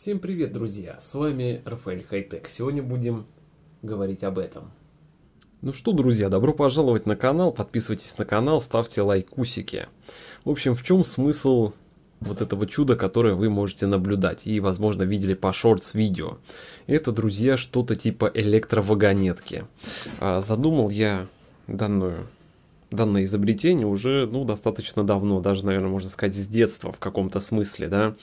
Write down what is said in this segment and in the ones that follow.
Всем привет, друзья! С вами Рафаэль Хайтек. Сегодня будем говорить об этом. Ну что, друзья, добро пожаловать на канал, подписывайтесь на канал, ставьте лайкусики. В общем, в чем смысл вот этого чуда, которое вы можете наблюдать и, возможно, видели по шортс видео. Это, друзья, что-то типа электровагонетки. А, задумал я данную данное изобретение уже, ну, достаточно давно, даже, наверное, можно сказать, с детства в каком-то смысле, да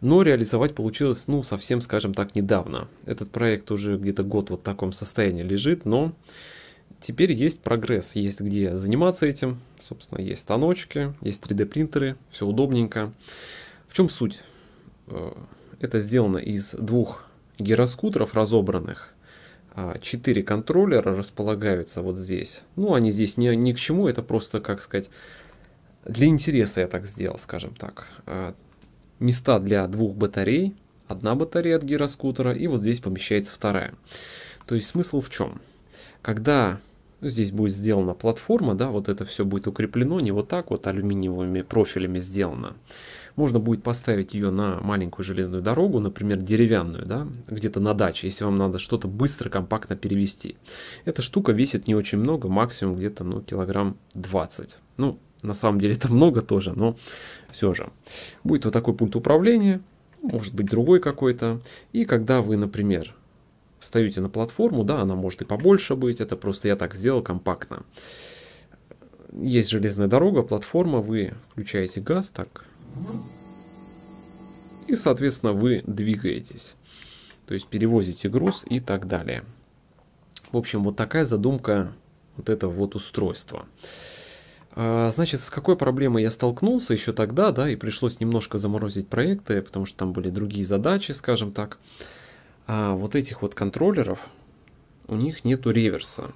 но реализовать получилось, ну, совсем, скажем так, недавно. Этот проект уже где-то год вот в таком состоянии лежит, но теперь есть прогресс, есть где заниматься этим, собственно, есть станочки, есть 3D принтеры, все удобненько. В чем суть? Э, это сделано из двух гироскутеров разобранных, а, четыре контроллера располагаются вот здесь. Ну, они здесь ни, ни к чему, это просто, как сказать, для интереса я так сделал, скажем так. А, места для двух батарей. Одна батарея от гироскутера, и вот здесь помещается вторая. То есть смысл в чем? Когда здесь будет сделана платформа, да, вот это все будет укреплено, не вот так вот алюминиевыми профилями сделано. Можно будет поставить ее на маленькую железную дорогу, например, деревянную, да, где-то на даче, если вам надо что-то быстро, компактно перевести. Эта штука весит не очень много, максимум где-то, ну, килограмм 20. Ну, на самом деле это много тоже, но все же. Будет вот такой пульт управления, может быть другой какой-то. И когда вы, например, встаете на платформу, да, она может и побольше быть, это просто я так сделал компактно. Есть железная дорога, платформа, вы включаете газ, так. И, соответственно, вы двигаетесь. То есть перевозите груз и так далее. В общем, вот такая задумка вот этого вот устройства. А, значит, с какой проблемой я столкнулся еще тогда, да, и пришлось немножко заморозить проекты, потому что там были другие задачи, скажем так. А вот этих вот контроллеров, у них нету реверса.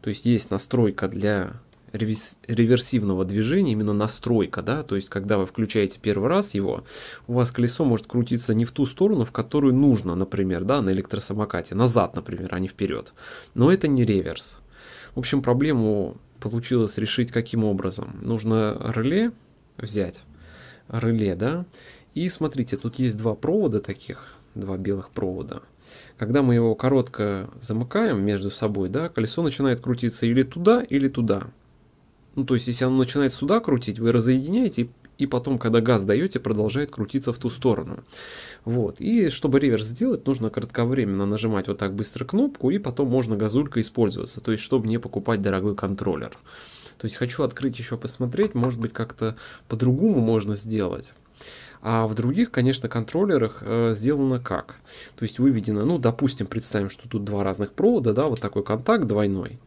То есть есть настройка для реверсивного движения, именно настройка, да, то есть когда вы включаете первый раз его, у вас колесо может крутиться не в ту сторону, в которую нужно, например, да, на электросамокате, назад, например, а не вперед. Но это не реверс. В общем, проблему получилось решить каким образом. Нужно реле взять, реле, да, и смотрите, тут есть два провода таких, два белых провода. Когда мы его коротко замыкаем между собой, да, колесо начинает крутиться или туда, или туда. Ну, то есть, если оно начинает сюда крутить, вы разъединяете и потом, когда газ даете, продолжает крутиться в ту сторону. Вот. И чтобы реверс сделать, нужно кратковременно нажимать вот так быстро кнопку, и потом можно газулька использоваться, то есть чтобы не покупать дорогой контроллер. То есть хочу открыть еще посмотреть, может быть как-то по-другому можно сделать. А в других, конечно, контроллерах э, сделано как? То есть выведено, ну, допустим, представим, что тут два разных провода, да, вот такой контакт двойной.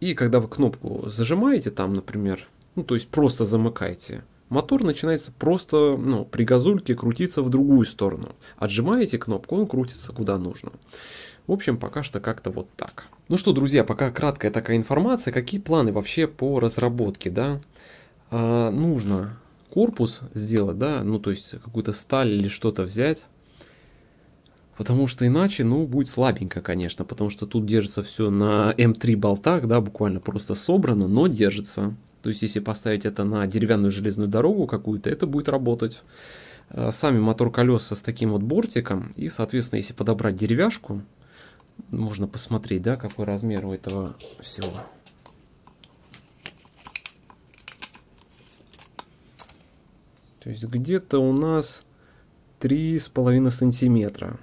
И когда вы кнопку зажимаете там, например, ну, то есть просто замыкаете, мотор начинает просто ну, при газульке крутиться в другую сторону. Отжимаете кнопку, он крутится куда нужно. В общем, пока что как-то вот так. Ну что, друзья, пока краткая такая информация. Какие планы вообще по разработке, да? А, нужно корпус сделать, да, ну то есть какую-то сталь или что-то взять. Потому что иначе, ну, будет слабенько, конечно, потому что тут держится все на М3 эм болтах, да, буквально просто собрано, но держится. То есть, если поставить это на деревянную железную дорогу какую-то, это будет работать. А сами мотор-колеса с таким вот бортиком, и, соответственно, если подобрать деревяшку, можно посмотреть, да, какой размер у этого всего. То есть где-то у нас 3,5 сантиметра.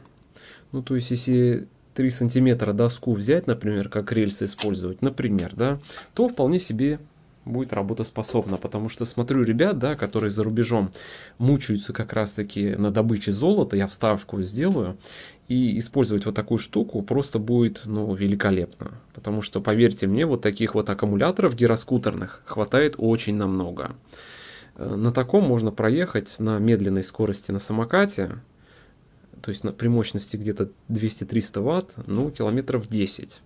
Ну, то есть, если 3 сантиметра доску взять, например, как рельсы использовать, например, да, то вполне себе будет работоспособна. Потому что смотрю ребят, да, которые за рубежом мучаются как раз-таки на добыче золота, я вставку сделаю, и использовать вот такую штуку просто будет, ну, великолепно. Потому что, поверьте мне, вот таких вот аккумуляторов гироскутерных хватает очень намного. Э, на таком можно проехать на медленной скорости на самокате, то есть на, при мощности где-то 200-300 ватт, ну, километров 10.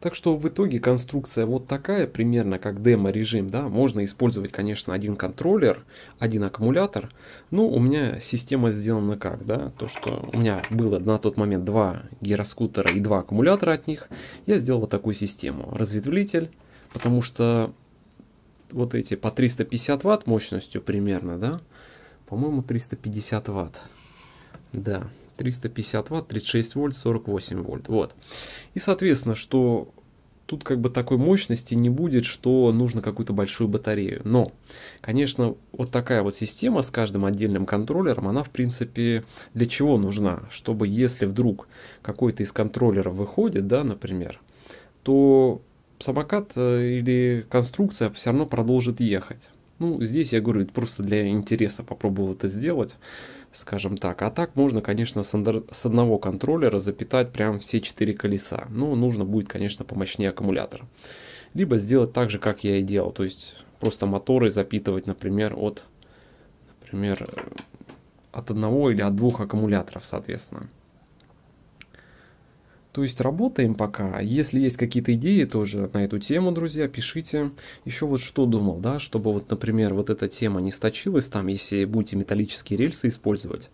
Так что в итоге конструкция вот такая, примерно как демо-режим, да, можно использовать, конечно, один контроллер, один аккумулятор, но у меня система сделана как, да, то, что у меня было на тот момент два гироскутера и два аккумулятора от них, я сделал вот такую систему, разветвлитель, потому что вот эти по 350 ватт мощностью примерно, да, по-моему, 350 ватт. Да, 350 ватт, 36 вольт, 48 вольт. Вот. И, соответственно, что тут как бы такой мощности не будет, что нужно какую-то большую батарею. Но, конечно, вот такая вот система с каждым отдельным контроллером, она в принципе для чего нужна? Чтобы если вдруг какой-то из контроллеров выходит, да, например, то самокат э, или конструкция все равно продолжит ехать. Ну, здесь я говорю, просто для интереса попробовал это сделать, скажем так. А так можно, конечно, с, одного контроллера запитать прям все четыре колеса. Но ну, нужно будет, конечно, помощнее аккумулятор. Либо сделать так же, как я и делал. То есть просто моторы запитывать, например, от, например, э, от одного или от двух аккумуляторов, соответственно. То есть работаем пока. Если есть какие-то идеи тоже на эту тему, друзья, пишите. Еще вот что думал, да, чтобы вот, например, вот эта тема не сточилась, там, если будете металлические рельсы использовать,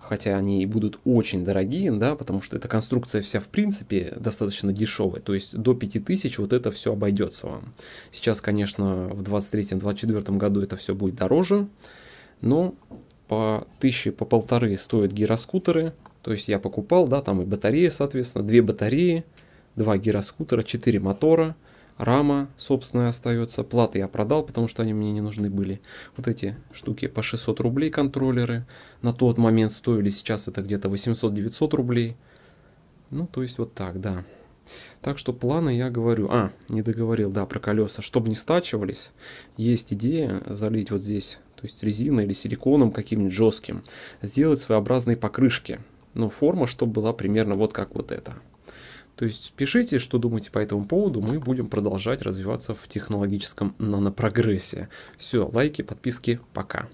хотя они и будут очень дорогие, да, потому что эта конструкция вся в принципе достаточно дешевая, то есть до 5000 вот это все обойдется вам. Сейчас, конечно, в 23-24 году это все будет дороже, но по тысяче, по полторы стоят гироскутеры, то есть я покупал, да, там и батареи, соответственно, две батареи, два гироскутера, четыре мотора, рама собственно, остается, платы я продал, потому что они мне не нужны были. Вот эти штуки по 600 рублей контроллеры на тот момент стоили, сейчас это где-то 800-900 рублей. Ну, то есть вот так, да. Так что планы я говорю, а, не договорил, да, про колеса, чтобы не стачивались, есть идея залить вот здесь, то есть резиной или силиконом каким-нибудь жестким, сделать своеобразные покрышки – но ну, форма, чтобы была примерно вот как вот это. То есть пишите, что думаете по этому поводу, мы будем продолжать развиваться в технологическом нанопрогрессе. Все, лайки, подписки, пока.